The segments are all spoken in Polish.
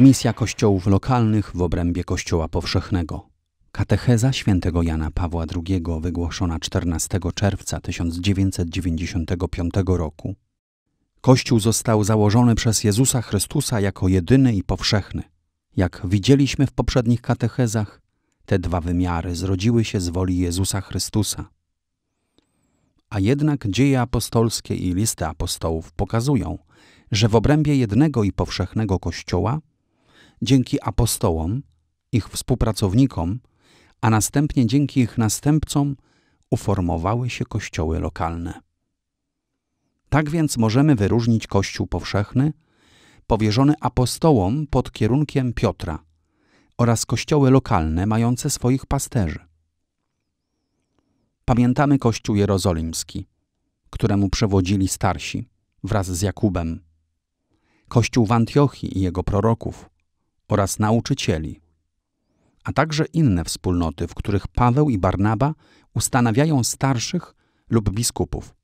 Misja kościołów lokalnych w obrębie Kościoła Powszechnego. Katecheza świętego Jana Pawła II wygłoszona 14 czerwca 1995 roku. Kościół został założony przez Jezusa Chrystusa jako jedyny i powszechny. Jak widzieliśmy w poprzednich katechezach, te dwa wymiary zrodziły się z woli Jezusa Chrystusa. A jednak dzieje apostolskie i listy apostołów pokazują, że w obrębie jednego i powszechnego Kościoła dzięki apostołom, ich współpracownikom, a następnie dzięki ich następcom uformowały się kościoły lokalne. Tak więc możemy wyróżnić Kościół powszechny, powierzony apostołom pod kierunkiem Piotra oraz kościoły lokalne mające swoich pasterzy. Pamiętamy Kościół Jerozolimski, któremu przewodzili starsi wraz z Jakubem, Kościół w Antiochii i jego proroków, oraz nauczycieli, a także inne wspólnoty, w których Paweł i Barnaba ustanawiają starszych lub biskupów.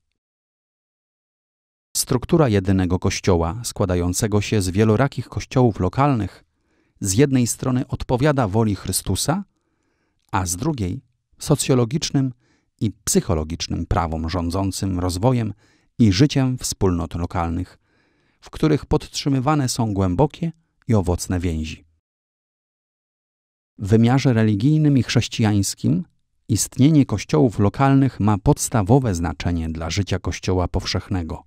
Struktura jedynego kościoła, składającego się z wielorakich kościołów lokalnych, z jednej strony odpowiada woli Chrystusa, a z drugiej socjologicznym i psychologicznym prawom rządzącym rozwojem i życiem wspólnot lokalnych, w których podtrzymywane są głębokie, i owocne więzi. W wymiarze religijnym i chrześcijańskim istnienie kościołów lokalnych ma podstawowe znaczenie dla życia kościoła powszechnego.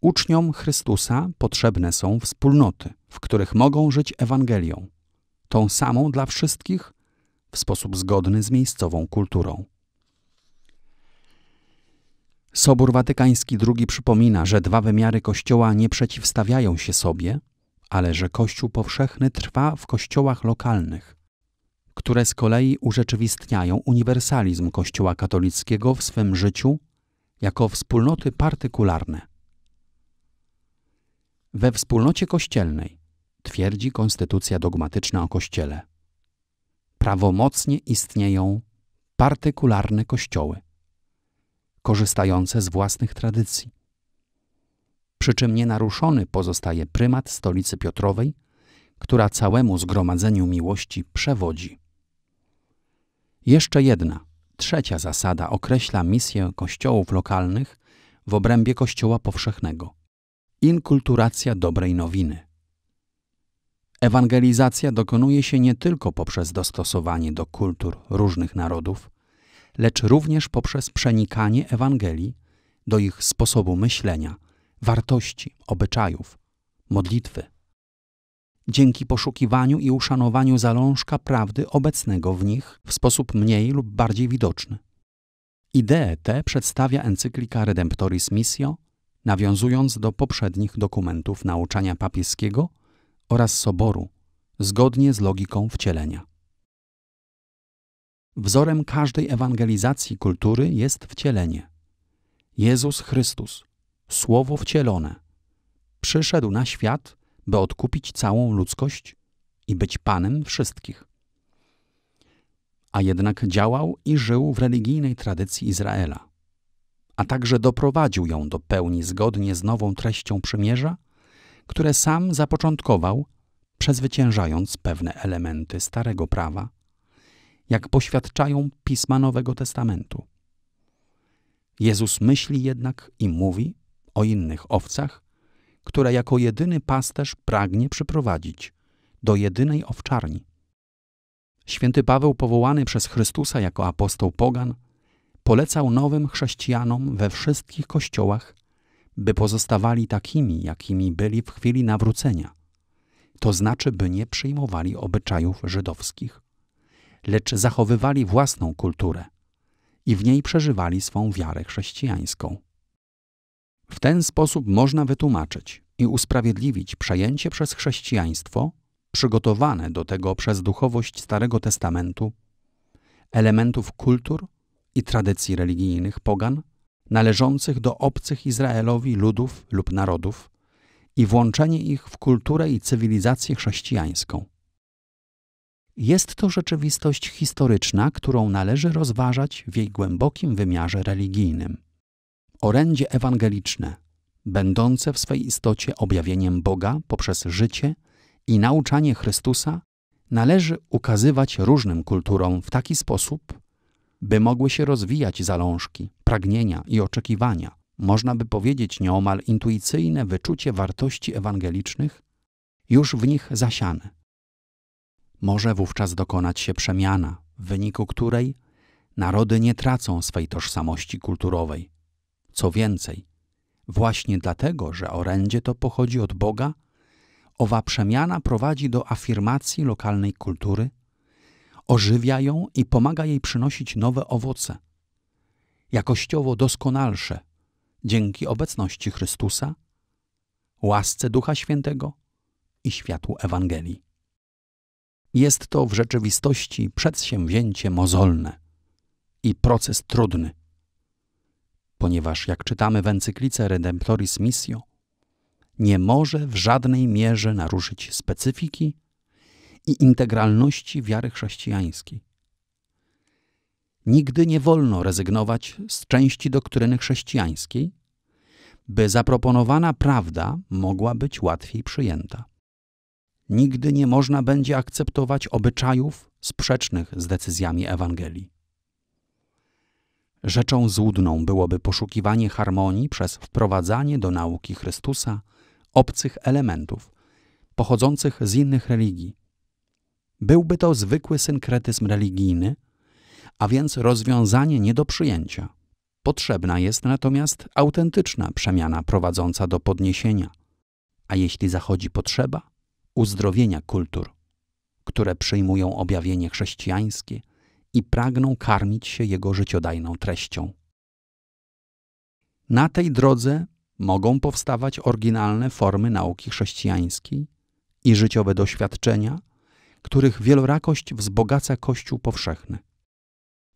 Uczniom Chrystusa potrzebne są wspólnoty, w których mogą żyć Ewangelią, tą samą dla wszystkich, w sposób zgodny z miejscową kulturą. Sobór Watykański II przypomina, że dwa wymiary Kościoła nie przeciwstawiają się sobie, ale że Kościół powszechny trwa w kościołach lokalnych, które z kolei urzeczywistniają uniwersalizm Kościoła katolickiego w swym życiu jako wspólnoty partykularne. We wspólnocie kościelnej, twierdzi konstytucja dogmatyczna o Kościele, prawomocnie istnieją partykularne kościoły, korzystające z własnych tradycji przy czym nienaruszony pozostaje prymat stolicy Piotrowej, która całemu zgromadzeniu miłości przewodzi. Jeszcze jedna, trzecia zasada określa misję kościołów lokalnych w obrębie Kościoła powszechnego. Inkulturacja dobrej nowiny. Ewangelizacja dokonuje się nie tylko poprzez dostosowanie do kultur różnych narodów, lecz również poprzez przenikanie Ewangelii do ich sposobu myślenia, wartości, obyczajów, modlitwy. Dzięki poszukiwaniu i uszanowaniu zalążka prawdy obecnego w nich w sposób mniej lub bardziej widoczny. Idee te przedstawia encyklika Redemptoris Missio, nawiązując do poprzednich dokumentów nauczania papieskiego oraz soboru, zgodnie z logiką wcielenia. Wzorem każdej ewangelizacji kultury jest wcielenie. Jezus Chrystus, Słowo wcielone, przyszedł na świat, by odkupić całą ludzkość i być Panem wszystkich. A jednak działał i żył w religijnej tradycji Izraela, a także doprowadził ją do pełni zgodnie z nową treścią przymierza, które sam zapoczątkował, przezwyciężając pewne elementy Starego Prawa, jak poświadczają pisma Nowego Testamentu. Jezus myśli jednak i mówi, o innych owcach, które jako jedyny pasterz pragnie przyprowadzić do jedynej owczarni. Święty Paweł, powołany przez Chrystusa jako apostoł Pogan, polecał nowym chrześcijanom we wszystkich kościołach, by pozostawali takimi, jakimi byli w chwili nawrócenia, to znaczy, by nie przyjmowali obyczajów żydowskich, lecz zachowywali własną kulturę i w niej przeżywali swą wiarę chrześcijańską. W ten sposób można wytłumaczyć i usprawiedliwić przejęcie przez chrześcijaństwo, przygotowane do tego przez duchowość Starego Testamentu, elementów kultur i tradycji religijnych pogan należących do obcych Izraelowi ludów lub narodów i włączenie ich w kulturę i cywilizację chrześcijańską. Jest to rzeczywistość historyczna, którą należy rozważać w jej głębokim wymiarze religijnym orędzie ewangeliczne, będące w swej istocie objawieniem Boga poprzez życie i nauczanie Chrystusa, należy ukazywać różnym kulturom w taki sposób, by mogły się rozwijać zalążki, pragnienia i oczekiwania, można by powiedzieć nieomal intuicyjne wyczucie wartości ewangelicznych, już w nich zasiane. Może wówczas dokonać się przemiana, w wyniku której narody nie tracą swej tożsamości kulturowej, co więcej, właśnie dlatego, że orędzie to pochodzi od Boga, owa przemiana prowadzi do afirmacji lokalnej kultury, ożywia ją i pomaga jej przynosić nowe owoce, jakościowo doskonalsze, dzięki obecności Chrystusa, łasce Ducha Świętego i światłu Ewangelii. Jest to w rzeczywistości przedsięwzięcie mozolne i proces trudny ponieważ, jak czytamy w encyklice Redemptoris Missio, nie może w żadnej mierze naruszyć specyfiki i integralności wiary chrześcijańskiej. Nigdy nie wolno rezygnować z części doktryny chrześcijańskiej, by zaproponowana prawda mogła być łatwiej przyjęta. Nigdy nie można będzie akceptować obyczajów sprzecznych z decyzjami Ewangelii. Rzeczą złudną byłoby poszukiwanie harmonii przez wprowadzanie do nauki Chrystusa obcych elementów pochodzących z innych religii. Byłby to zwykły synkretyzm religijny, a więc rozwiązanie nie do przyjęcia. Potrzebna jest natomiast autentyczna przemiana prowadząca do podniesienia, a jeśli zachodzi potrzeba, uzdrowienia kultur, które przyjmują objawienie chrześcijańskie – i pragną karmić się jego życiodajną treścią. Na tej drodze mogą powstawać oryginalne formy nauki chrześcijańskiej i życiowe doświadczenia, których wielorakość wzbogaca Kościół powszechny.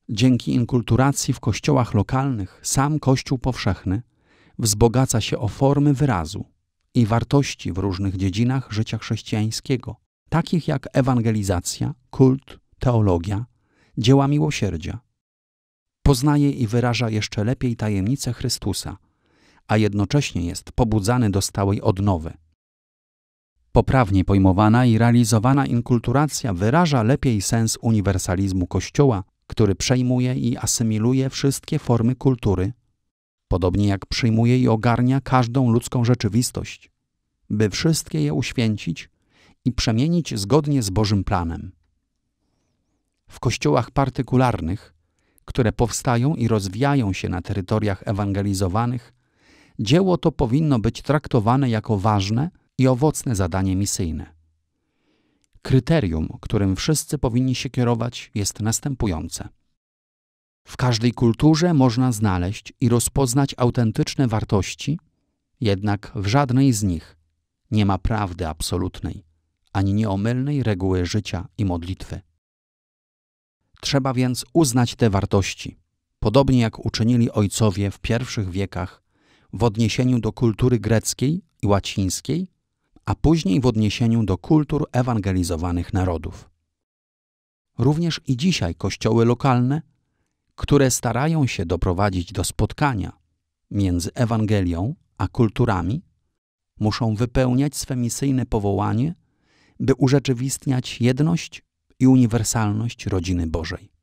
Dzięki inkulturacji w kościołach lokalnych sam Kościół powszechny wzbogaca się o formy wyrazu i wartości w różnych dziedzinach życia chrześcijańskiego, takich jak ewangelizacja, kult, teologia, dzieła miłosierdzia. Poznaje i wyraża jeszcze lepiej tajemnicę Chrystusa, a jednocześnie jest pobudzany do stałej odnowy. Poprawnie pojmowana i realizowana inkulturacja wyraża lepiej sens uniwersalizmu Kościoła, który przejmuje i asymiluje wszystkie formy kultury, podobnie jak przyjmuje i ogarnia każdą ludzką rzeczywistość, by wszystkie je uświęcić i przemienić zgodnie z Bożym planem w kościołach partykularnych, które powstają i rozwijają się na terytoriach ewangelizowanych, dzieło to powinno być traktowane jako ważne i owocne zadanie misyjne. Kryterium, którym wszyscy powinni się kierować, jest następujące. W każdej kulturze można znaleźć i rozpoznać autentyczne wartości, jednak w żadnej z nich nie ma prawdy absolutnej, ani nieomylnej reguły życia i modlitwy. Trzeba więc uznać te wartości, podobnie jak uczynili ojcowie w pierwszych wiekach w odniesieniu do kultury greckiej i łacińskiej, a później w odniesieniu do kultur ewangelizowanych narodów. Również i dzisiaj kościoły lokalne, które starają się doprowadzić do spotkania między Ewangelią a kulturami, muszą wypełniać swe misyjne powołanie, by urzeczywistniać jedność i uniwersalność rodziny Bożej.